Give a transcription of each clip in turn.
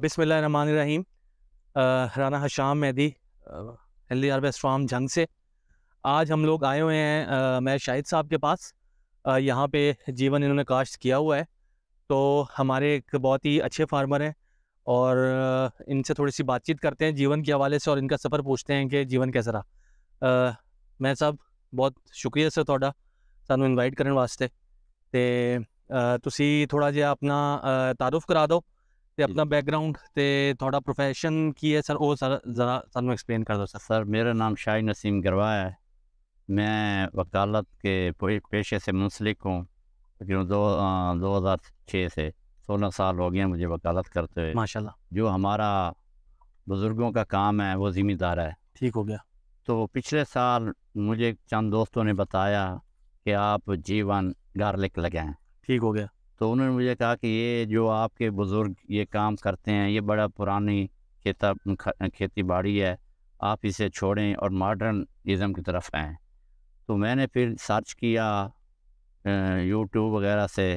बिसमान Rahim Rana Hasham Mehdi healthy harvest farm Jhang से आज हम लोग आए हुए हैं मैं शाहिद साहब के पास यहाँ पे जीवन इन्होंने काश्त किया हुआ है तो हमारे एक बहुत ही अच्छे फार्मर हैं और इनसे थोड़ी सी बातचीत करते हैं जीवन के हवाले से और इनका सफ़र पूछते हैं कि जीवन कैसा रहा मैं साहब बहुत शुक्रिया सर थोड़ा सानू इनवाइट करने वास्ते तो थोड़ा जहा अपना तारुफ करा दो ਤੇ ਆਪਣਾ ਬੈਕਗ੍ਰਾਉਂਡ ਤੇ ਤੁਹਾਡਾ profession ਕੀ ਹੈ ਸਰ ਉਹ ਸਰ ਜ਼ਰਾ ਸਾਨੂੰ ਐਕਸਪਲੇਨ ਕਰ ਦਿਓ ਸਰ सर मेरा नाम शाही नसीम गरवा है मैं वकालत के पे- पेशे से मुंसलिक हूँ तकरीबन दो अ, 2006 से 16 साल हो गए हैं मुझे वकालत करते हुए माशाल्लाह जो हमारा बुज़ुर्गों का काम है वो ज़िम्मेदार है ठीक हो गया तो पिछले साल मुझे चंद दोस्तों ने बताया कि आप जीवन गार्लिक लगाएं ठीक हो गया तो उन्होंने मुझे कहा कि ये जो आपके बुज़ुर्ग ये काम करते हैं ये बड़ा पुरानी खेता खेती बाड़ी है आप इसे छोड़ें और मॉडर्निज़म की तरफ आएँ तो मैंने फिर सर्च किया यूट्यूब वगैरह से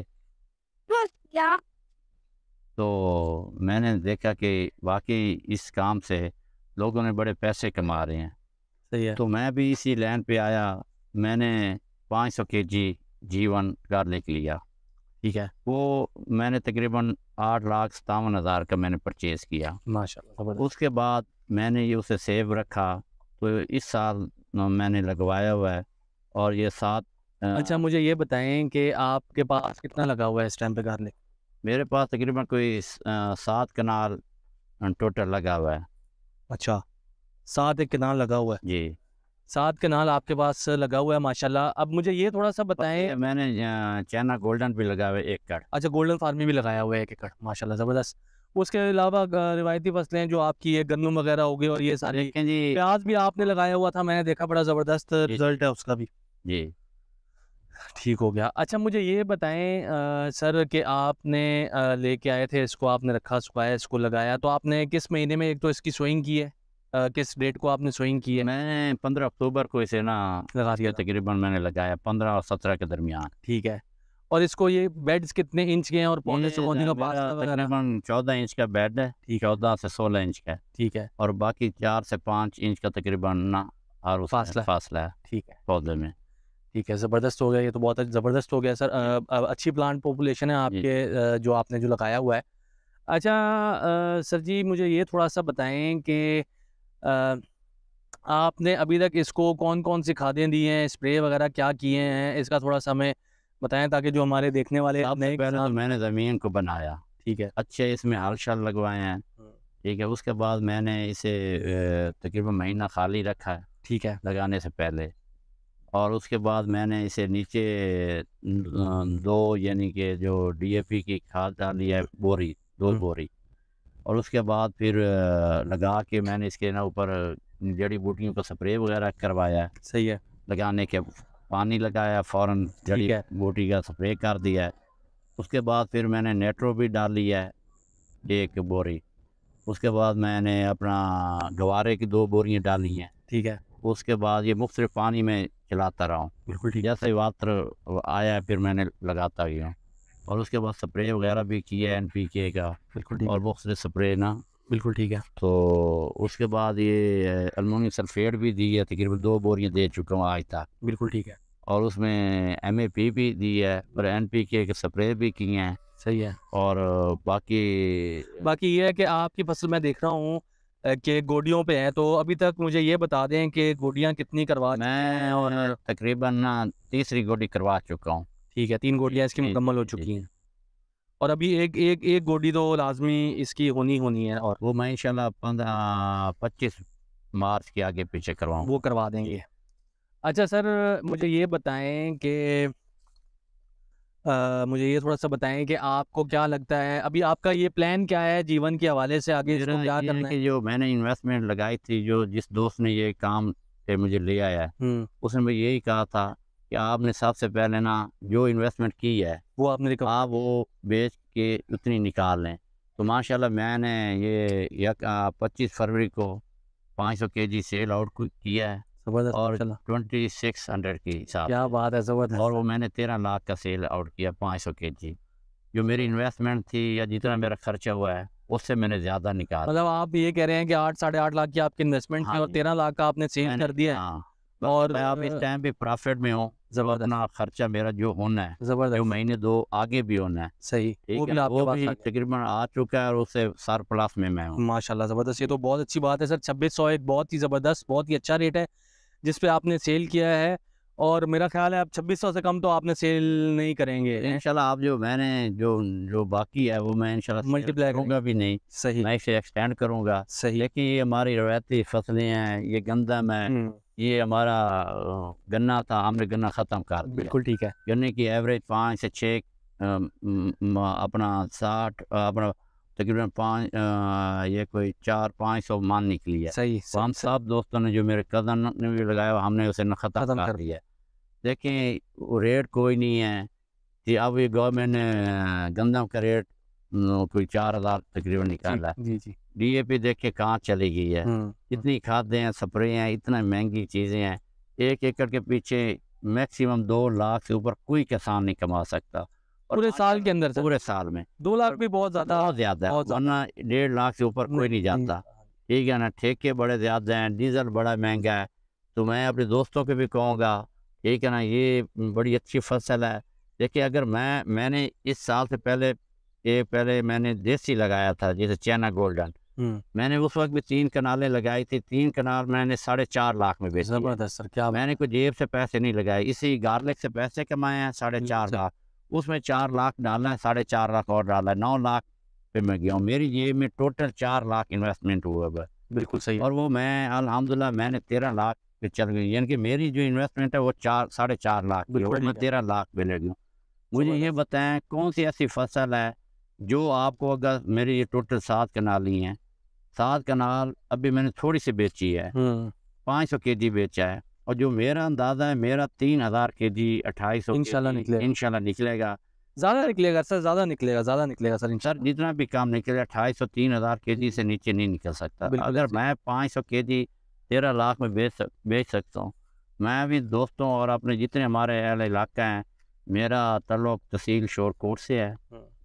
तो मैंने देखा कि वाकई इस काम से लोगों ने बड़े पैसे कमा रहे हैं सही है तो मैं भी इसी लैंड पे आया मैंने 500 सौ के जी जीवन गार्लिक लिया ठीक है वो मैंने तकरीबन आठ लाख सतावन हज़ार का मैंने परचेज़ किया माशा उसके बाद मैंने ये उसे सेव रखा तो इस साल मैंने लगवाया हुआ है और ये सात अच्छा मुझे ये बताएं कि आपके पास कितना लगा हुआ है इस टाइम पे गार्लिक मेरे पास तकरीबन कोई सात कनाल टोटल लगा हुआ है अच्छा सात एक कनाल लगा हुआ है जी सात नाल आपके पास लगा हुआ है माशाल्लाह अब मुझे ये थोड़ा सा बताएं मैंने चाइना गोल्डन भी लगाया हुआ है एक एकड़ अच्छा गोल्डन फार्मी भी लगाया हुआ है एक एकड़ माशाल्लाह ज़बरदस्त उसके अलावा रिवायती फसलें जो आपकी है गन्नू वगैरह हो गई और ये सारे जी प्याज भी आपने लगाया हुआ था मैंने देखा बड़ा ज़बरदस्त रिजल्ट है उसका भी जी ठीक हो गया अच्छा मुझे ये बताएं आ, सर कि आपने लेके आए थे इसको आपने रखा सुखाया इसको लगाया तो आपने किस महीने में एक तो इसकी सोइंग की है किस डेट को आपने स्विंग की है मैंने पंद्रह अक्टूबर को इसे ना लगा दिया तकरीबन मैंने लगाया पंद्रह और सत्रह के दरमियान ठीक है और इसको ये बेड्स कितने इंच के हैं और पौने से पौने का तकरीबन चौदह इंच का बेड है ठीक है चौदह से सोलह इंच का ठीक है और बाकी चार से पाँच इंच का तकरीबन ना और फासला फासला है ठीक है पौधे में ठीक है ज़बरदस्त हो गया ये तो बहुत ज़बरदस्त हो गया सर अच्छी प्लांट पॉपुलेशन है आपके जो आपने जो लगाया हुआ है अच्छा सर जी मुझे ये थोड़ा सा बताएं कि आपने अभी तक इसको कौन कौन सी खादें दी हैं स्प्रे वगैरह क्या किए हैं इसका थोड़ा समय बताएं ताकि जो हमारे देखने वाले आपने पहले तो मैंने ज़मीन को बनाया ठीक है अच्छे इसमें हल शल लगवाए हैं हम्म। ठीक है उसके बाद मैंने इसे तकरीबन महीना खाली रखा है ठीक है लगाने से पहले और उसके बाद मैंने इसे नीचे दो यानी कि जो डीएपी की खाद डाली है बोरी दो हम्म। बोरी और उसके बाद फिर लगा के मैंने इसके ना ऊपर जड़ी बूटियों का स्प्रे वगैरह करवाया सही है लगाने के पानी लगाया फ़ौर जड़ी बूटी का स्प्रे कर दिया उसके बाद फिर मैंने नेट्रो भी डाली है एक बोरी उसके बाद मैंने अपना गवारे की दो बोरियाँ डाली हैं ठीक है उसके बाद ये मुख्तलिफ पानी में चलाता रहा हूँ बिल्कुल ठीक जैसे वातर आया फिर मैंने लगाता गया और उसके बाद स्प्रे वगैरह भी किया एन पी के का बिल्कुल और बहुत सारे स्प्रे ना बिल्कुल ठीक है तो उसके बाद ये अलमोनियम सल्फेट भी दी है तकरीबन दो बोरियाँ दे चुका हूँ आज तक बिल्कुल ठीक है और उसमें एम ए पी भी दी है और एन पी के स्प्रे भी किए हैं सही है और बाकी बाकी ये है कि आपकी फसल मैं देख रहा हूँ कि गोडियों पे हैं तो अभी तक मुझे ये बता दें कि गोडियाँ कितनी करवा मैं और तकरीबन तीसरी गोडी करवा चुका हूँ ठीक है तीन गोलियाँ इसकी मुकम्मल हो चुकी हैं और अभी एक एक एक गोली तो लाजमी इसकी होनी होनी है और वो मैं इंशाल्लाह पंद्रह पच्चीस मार्च के आगे पीछे करवाऊँ वो करवा देंगे अच्छा सर मुझे ये बताएं कि मुझे ये थोड़ा सा बताएं कि आपको क्या लगता है अभी आपका ये प्लान क्या है जीवन के हवाले से आगे क्या करना है जो मैंने इन्वेस्टमेंट लगाई थी जो जिस दोस्त ने ये काम मुझे ले आया उसने मुझे यही कहा था कि आपने सबसे पहले ना जो इन्वेस्टमेंट की है वो आपने आप वो बेच के उतनी निकाल लें तो माशाल्लाह मैंने ये पच्चीस फरवरी को पाँच सौ के जी सेल आउट किया है और ट्वेंटी सिक्स हंड्रेड के हिसाब क्या बात है जबरदस्त और वो मैंने तेरह लाख का सेल आउट किया पाँच सौ के जी जो मेरी इन्वेस्टमेंट थी या जितना मेरा खर्चा हुआ है उससे मैंने ज्यादा निकाला मतलब आप ये कह रहे हैं कि आठ साढ़े आठ लाख की आपकी इन्वेस्टमेंट हाँ, और तेरह लाख का आपने सेल कर दिया हाँ, और मैं तो, आप इस टाइम पे प्रॉफिट में हूँ अपना खर्चा मेरा जो होना है जबरदस्त जो महीने दो आगे भी होना है सही वो भी, तकरीबन आ चुका है और उससे सर प्लस में मैं हूँ माशाल्लाह जबरदस्त ये तो बहुत अच्छी बात है सर छब्बीस सौ एक बहुत ही जबरदस्त बहुत ही अच्छा रेट है जिसपे आपने सेल किया है और मेरा ख्याल है आप छब्बीस सौ से कम तो आपने सेल नहीं करेंगे इंशाल्लाह आप जो मैंने जो जो बाकी है वो मैं इंशाल्लाह मल्टीप्लाई करूँगा भी नहीं सही मैं इसे एक्सटेंड करूंगा सही लेकिन ये हमारी रवायती फसलें हैं ये गंदम है हम्म। ये हमारा गन्ना था हमने गन्ना ख़त्म कर दिया बिल्कुल ठीक है गन्ने की एवरेज पाँच से छः अपना साठ अपना तकरीबन पाँच ये कोई चार पाँच सौ मान निकली है सही तो हम सब दोस्तों ने जो मेरे कज़न ने भी लगाया हमने उसे ख़त्म कर, कर दिया देखें रेट कोई नहीं है कि अब ये गवर्नमेंट ने गंदम का रेट कोई चार हजार तकरीबन निकाला डी ए पी देख के कहाँ चली गई है हम्म, हम्म। इतनी खादे हैं स्प्रे हैं इतना महंगी चीज़ें हैं एक एकड़ के पीछे मैक्सिमम दो लाख से ऊपर कोई किसान नहीं कमा सकता पूरे साल के अंदर पूरे साल में दो लाख भी बहुत ज्यादा बहुत ज्यादा वरना डेढ़ लाख से ऊपर कोई नहीं जाता ठीक है ना ठेके बड़े ज्यादा हैं डीजल बड़ा महंगा है तो मैं अपने दोस्तों को भी कहूँगा ठीक है ना ये बड़ी अच्छी फसल है देखिए अगर मैं मैंने इस साल से पहले ये पहले मैंने देसी लगाया था जैसे चाइना गोल्डन मैंने उस वक्त भी तीन कनालें लगाई थी तीन कनाल मैंने साढ़े चार लाख में बेच जबरदस्त सर क्या मैंने कोई जेब से पैसे नहीं लगाए इसी गार्लिक से पैसे कमाए हैं साढ़े चार लाख उसमें चार लाख डालना है साढ़े चार लाख और डाला है नौ लाख पे मैं गया हूँ मेरी जेब में टोटल चार लाख इन्वेस्टमेंट हुआ है बिल्कुल सही और वो मैं अलहमदुल्ला मैंने तेरह लाख पे चल गई यानी कि मेरी जो इन्वेस्टमेंट है वो चार साढ़े चार लाख मैं तेरह लाख पे ले गई मुझे ये बताएं कौन सी ऐसी फसल है जो आपको अगर मेरे ये टोटल सात कनाली हैं सात कनाल अभी मैंने थोड़ी सी बेची है हम्म। पाँच सौ के जी बेचा है और जो मेरा अंदाज़ा है मेरा तीन हज़ार के जी अट्ठाईस सौ इनशाला निकलेगा इनशाला निकलेगा ज़्यादा निकलेगा सर ज़्यादा निकलेगा ज़्यादा निकलेगा सर सर जितना भी काम निकलेगा अट्ठाईस सौ तीन हज़ार के जी से नीचे नहीं निकल सकता अगर मैं पाँच सौ के जी तेरह लाख में बेच सक बेच सकता हूँ मैं भी दोस्तों और अपने जितने हमारे अहल इलाका हैं मेरा तल्लुक तहसील शोरकोट से है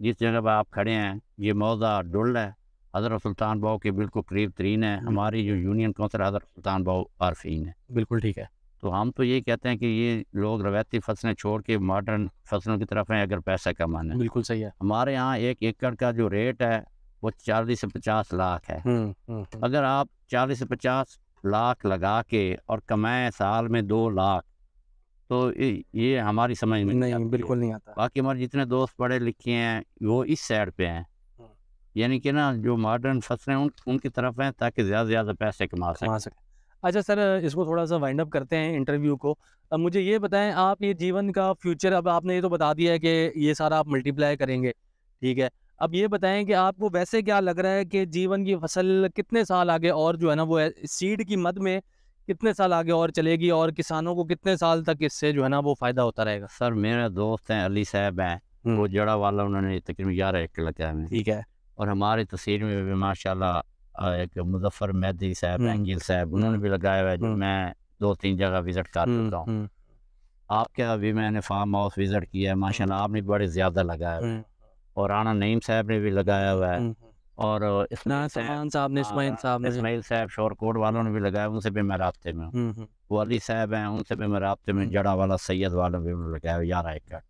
जिस जगह पर आप खड़े हैं ये मौजा डुल है हज़रत सुल्तान भाव के बिल्कुल करीब तरीन है हमारी जो यूनियन काउंसिल हज़रत सुल्तान भाव आरफीन है बिल्कुल ठीक है तो हम तो ये कहते हैं कि ये लोग रवायती फसलें छोड़ के मॉडर्न फसलों की तरफ हैं अगर पैसा कमाना है बिल्कुल सही है हमारे यहाँ एक एकड़ का जो रेट है वो चालीस से पचास लाख है अगर आप चालीस से पचास लाख लगा के और कमाएं साल में दो लाख तो ये ये हमारी समझ में नहीं बिल्कुल नहीं आता बाकी हमारे जितने दोस्त पढ़े लिखे हैं वो इस साइड पे हैं हाँ। यानी कि ना जो मॉडर्न फसलें उन उनकी तरफ हैं ताकि ज़्यादा से ज़्यादा पैसे कमा सकें कमा सकें अच्छा सर इसको थोड़ा सा वाइंड अप करते हैं इंटरव्यू को अब मुझे ये बताएं आप ये जीवन का फ्यूचर अब आपने ये तो बता दिया है कि ये सारा आप मल्टीप्लाई करेंगे ठीक है अब ये बताएं कि आपको वैसे क्या लग रहा है कि जीवन की फसल कितने साल आगे और जो है ना वो सीड की मद में कितने साल आगे और चलेगी और किसानों को कितने साल तक इससे जो है ना वो फ़ायदा होता रहेगा सर मेरे दोस्त हैं अली साहब हैं वो हम्म। जड़ा वाला उन्होंने तकरीबन ग्यारह एकड़ लगाया है ठीक है और हमारे तस्वीर में भी माशाल्लाह एक मुजफ्फर मैदी साहब हैं हम्म। साहब उन्होंने भी लगाया हुआ है जो हम्म। मैं दो तीन जगह विज़िट कर लेता हूँ आपके अभी मैंने फार्म हाउस विज़िट किया है माशा आपने बड़े ज़्यादा लगाया है और राना नईम साहब ने भी लगाया हुआ है और इसमाइल हाँ, हाँ, साहब ने इसमाइल साहब साहब शोरकोट वालों ने भी लगाया उनसे भी मैं रबते में हूँ वाली साहब हैं उनसे भी मैं रबते में जड़ा वाला सैयद वालों भी उन्होंने लगाया यार एकड़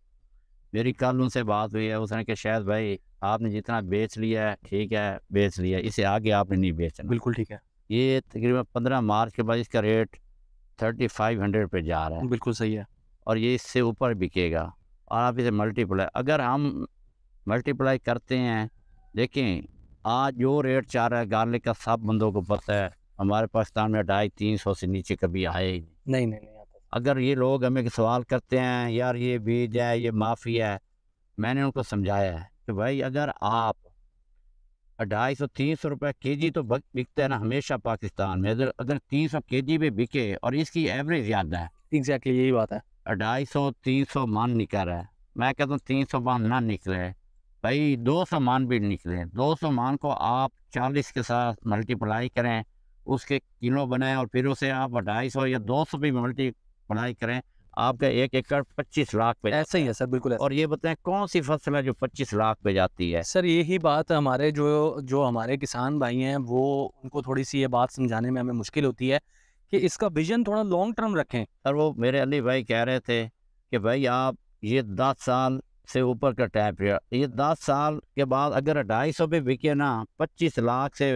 मेरी कल उनसे बात हुई है उसने कि शायद भाई आपने जितना बेच लिया है ठीक है बेच लिया इसे आगे आपने नहीं बेचना बिल्कुल ठीक है ये तकरीबन पंद्रह मार्च के बाद इसका रेट थर्टी फाइव हंड्रेड पर जा रहा है बिल्कुल सही है और ये इससे ऊपर बिकेगा और आप इसे मल्टीप्लाई अगर हम मल्टीप्लाई करते हैं देखें आज जो रेट चाह रहा है गार्लिक का सब बंदों को पता है हमारे पाकिस्तान में ढाई तीन सौ से नीचे कभी आए ही नहीं नहीं नहीं, आता अगर ये लोग हमें सवाल करते हैं यार ये बीज है ये माफ़ी है मैंने उनको समझाया है कि भाई अगर आप ढाई सौ तीन सौ रुपये के जी तो बिकते है ना हमेशा पाकिस्तान में अगर अगर तीन सौ के जी भी बिके और इसकी एवरेज ज़्यादा है एग्जैक्टली यही बात है ढाई सौ तीन सौ मान निकल रहा है मैं कहता हूँ तीन सौ मान ना निकले भाई दो सौ मान भी निकले दो सौ मान को आप चालीस के साथ मल्टीप्लाई करें उसके किलो बनाए और फिर उसे आप ढाई सौ या दो सौ भी मल्टीप्लाई करें आपका एक एकड़ पच्चीस लाख पे ऐसे ही है सर बिल्कुल और ये बताएं कौन सी फसल है जो पच्चीस लाख पे जाती है सर यही बात हमारे जो जो हमारे किसान भाई हैं वो उनको थोड़ी सी ये बात समझाने में हमें मुश्किल होती है कि इसका विजन थोड़ा लॉन्ग टर्म रखें सर वो मेरे अली भाई कह रहे थे कि भाई आप ये दस साल से ऊपर का टैप ये दस साल के बाद अगर ढाई सौ पे बिके ना पच्चीस लाख से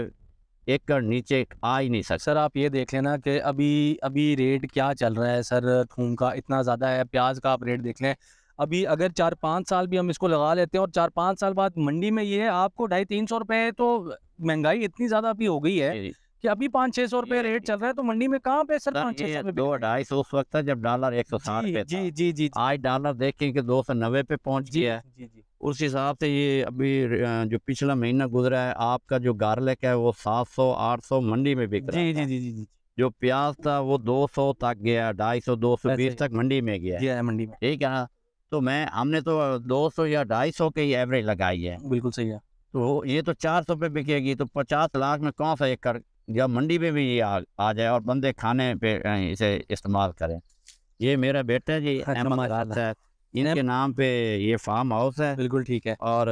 एक कर नीचे आ ही नहीं सकता सर आप ये देख लेना कि अभी अभी रेट क्या चल रहा है सर थूम का इतना ज़्यादा है प्याज का आप रेट देख लें अभी अगर चार पाँच साल भी हम इसको लगा लेते हैं और चार पाँच साल बाद मंडी में ये है आपको ढाई तीन सौ रुपये तो महंगाई इतनी ज़्यादा अभी हो गई है कि अभी पाँच छह सौ रुपए रेट चल रहा है तो मंडी में कहाँ पे सर हाँ, पाँच छह सौ दो ढाई सौ उस वक्त था जब डॉलर एक सौ साठ पे जी जी जी आज डॉलर देख दो सौ नब्बे पे पहुंच गया है उस हिसाब से ये अभी जो पिछला महीना गुजरा है आपका जो गार्लिक है वो सात सौ आठ सौ मंडी में बिक रहा है जी जी जी जी जो प्याज था वो दो सौ तक गया ढाई सौ दो सौ बीस तक मंडी में गया मंडी में ठीक है तो मैं हमने तो दो सौ या ढाई सौ की एवरेज लगाई है बिल्कुल सही है तो ये तो चार सौ पे बिकेगी तो पचास लाख में कौन सा एकड़ या मंडी में भी ये आ, आ जाए और बंदे खाने पे इसे इस्तेमाल करें ये मेरा बेटा जी है हाँ इनके नाम पे ये फार्म हाउस है बिल्कुल ठीक है और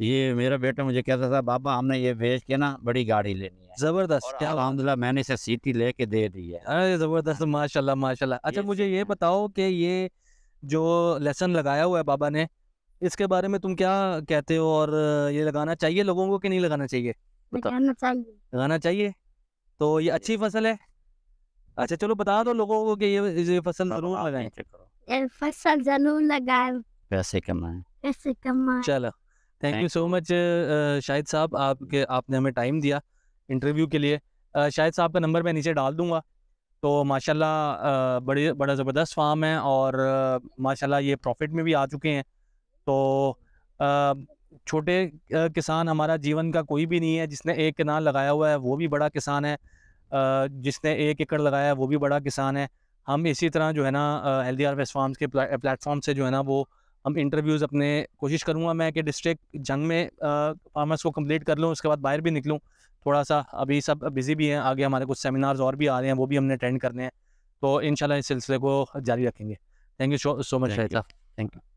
ये मेरा बेटा मुझे कहता था बाबा हमने ये भेज के ना बड़ी गाड़ी लेनी है जबरदस्त क्या अलहमदिल्ला मैंने इसे सीटी लेके दे दी है अरे जबरदस्त माशाल्लाह माशाल्लाह अच्छा ये मुझे ये बताओ कि ये जो लेसन लगाया हुआ है बाबा ने इसके बारे में तुम क्या कहते हो और ये लगाना चाहिए लोगों को कि नहीं लगाना चाहिए लगाना मतलब चाहिए लगाना चाहिए तो ये अच्छी फसल है अच्छा चलो बता दो लोगों को कि ये ये फसल हाँ, जरूर हाँ। लगाएं फसल जरूर लगाएं पैसे कमाएं पैसे कमाएं चलो thank you so much Shahid साहब आपके आपने हमें टाइम दिया इंटरव्यू के लिए शाहिद साहब का नंबर मैं नीचे डाल दूंगा तो माशाल्लाह बड़ी बड़ा ज़बरदस्त फार्म है और माशाल्लाह ये प्रॉफिट में भी आ चुके हैं तो छोटे किसान हमारा जीवन का कोई भी नहीं है जिसने एक कनाल लगाया हुआ है वो भी बड़ा किसान है जिसने एक एकड़ लगाया है वो भी बड़ा किसान है हम इसी तरह जो है ना हेल्दी वेस्ट फार्म के प्लेटफॉर्म से जो है ना वो हम इंटरव्यूज़ अपने कोशिश करूँगा मैं कि डिस्ट्रिक्ट जंग में फार्मर्स को कम्प्लीट कर लूँ उसके बाद बाहर भी निकलूँ थोड़ा सा अभी सब बिज़ी भी हैं आगे हमारे कुछ सेमिनार्स और भी आ रहे हैं वो भी हमने अटेंड करने हैं तो इन इस सिलसिले को जारी रखेंगे थैंक यू सो मच राइता थैंक यू